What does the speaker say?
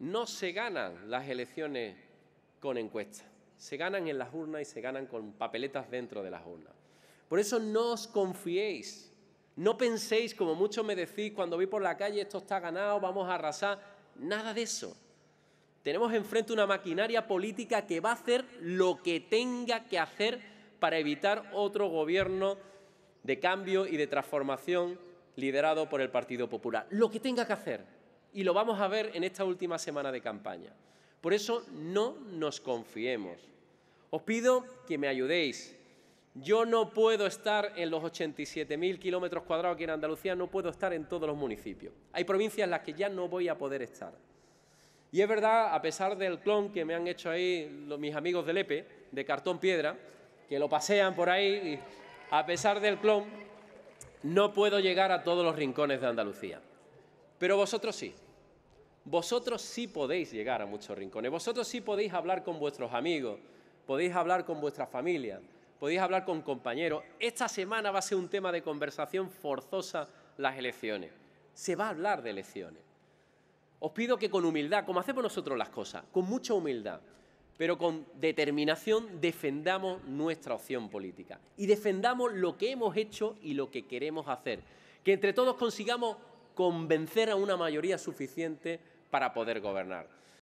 No se ganan las elecciones con encuestas, se ganan en las urnas y se ganan con papeletas dentro de las urnas. Por eso no os confiéis, no penséis, como muchos me decís, cuando vi por la calle, esto está ganado, vamos a arrasar, nada de eso. Tenemos enfrente una maquinaria política que va a hacer lo que tenga que hacer para evitar otro gobierno de cambio y de transformación liderado por el Partido Popular. Lo que tenga que hacer, y lo vamos a ver en esta última semana de campaña. Por eso no nos confiemos. Os pido que me ayudéis. Yo no puedo estar en los 87.000 kilómetros cuadrados que en Andalucía, no puedo estar en todos los municipios. Hay provincias en las que ya no voy a poder estar. Y es verdad, a pesar del clon que me han hecho ahí los, mis amigos del EPE, e, de cartón piedra, que lo pasean por ahí, a pesar del clon, no puedo llegar a todos los rincones de Andalucía. Pero vosotros sí. Vosotros sí podéis llegar a muchos rincones. Vosotros sí podéis hablar con vuestros amigos, podéis hablar con vuestra familia, podéis hablar con compañeros. Esta semana va a ser un tema de conversación forzosa las elecciones. Se va a hablar de elecciones. Os pido que con humildad, como hacemos nosotros las cosas, con mucha humildad, pero con determinación defendamos nuestra opción política y defendamos lo que hemos hecho y lo que queremos hacer. Que entre todos consigamos convencer a una mayoría suficiente para poder gobernar.